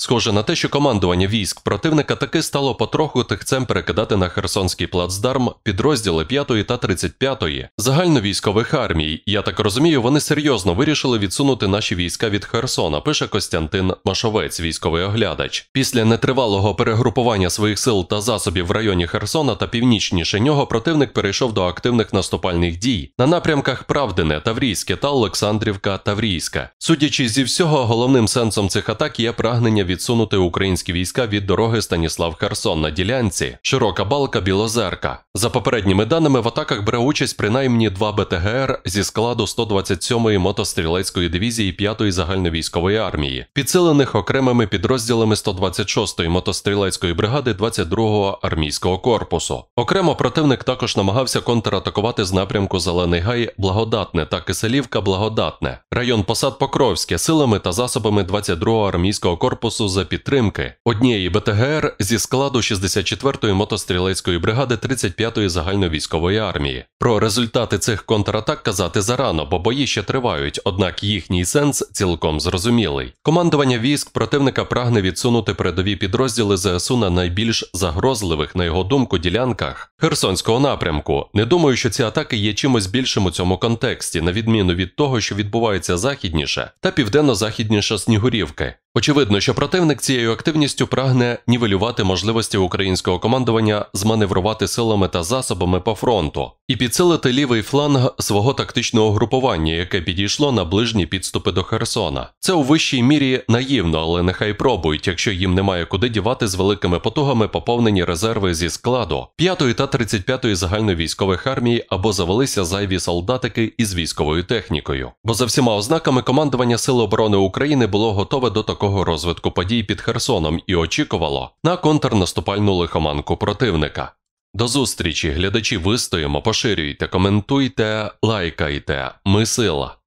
Схоже на те, що командування військ противника таки стало потроху тихцем перекидати на Херсонський плацдарм підрозділи 5 та 35 загальновійськових армій. Я так розумію, вони серйозно вирішили відсунути наші війська від Херсона. Пише Костянтин Машовець, військовий оглядач. Після нетривалого перегрупування своїх сил та засобів в районі Херсона та північніше нього противник перейшов до активних наступальних дій на напрямках Правдине, Таврійське та Олександрівка Таврійська. Судячи зі всього, головним сенсом цих атак є прагнення відсунути українські війська від дороги Станіслав Херсон на ділянці, широка балка Білозерка. За попередніми даними, в атаках бере участь принаймні два БТГР зі складу 127-ї мотострілецької дивізії 5-ї загальновійськової армії, підсилених окремими підрозділами 126-ї мотострілецької бригади 22-го армійського корпусу. Окремо противник також намагався контратакувати з напрямку Зелений Гай Благодатне та Киселівка Благодатне, район посад Покровське силами та засобами 22-го армійського корпусу корпусу за підтримки однієї БТГР зі складу 64-ї мотострілецької бригади 35-ї загальновійськової армії. Про результати цих контратак казати зарано, бо бої ще тривають, однак їхній сенс цілком зрозумілий. Командування військ противника прагне відсунути передові підрозділи ЗСУ на найбільш загрозливих, на його думку, ділянках Херсонського напрямку. Не думаю, що ці атаки є чимось більшим у цьому контексті, на відміну від того, що відбувається західніше та південно-західніше Снігурівки. Очевидно, що противник цією активністю прагне нівелювати можливості українського командування зманеврувати силами та засобами по фронту, і підсилити лівий фланг свого тактичного групування, яке підійшло на ближні підступи до Херсона. Це у вищій мірі наївно, але нехай пробують, якщо їм немає куди дівати з великими потугами поповнені резерви зі складу 5-ї та 35-ї загальновійськових армій або завелися зайві солдатики із військовою технікою. Бо за всіма ознаками командування Сил оборони України було готове до такого розвитку подій під Херсоном і очікувало на контрнаступальну лихоманку противника. До зустрічі, глядачі, вистоїмо, поширюйте, коментуйте, лайкайте. Ми сила.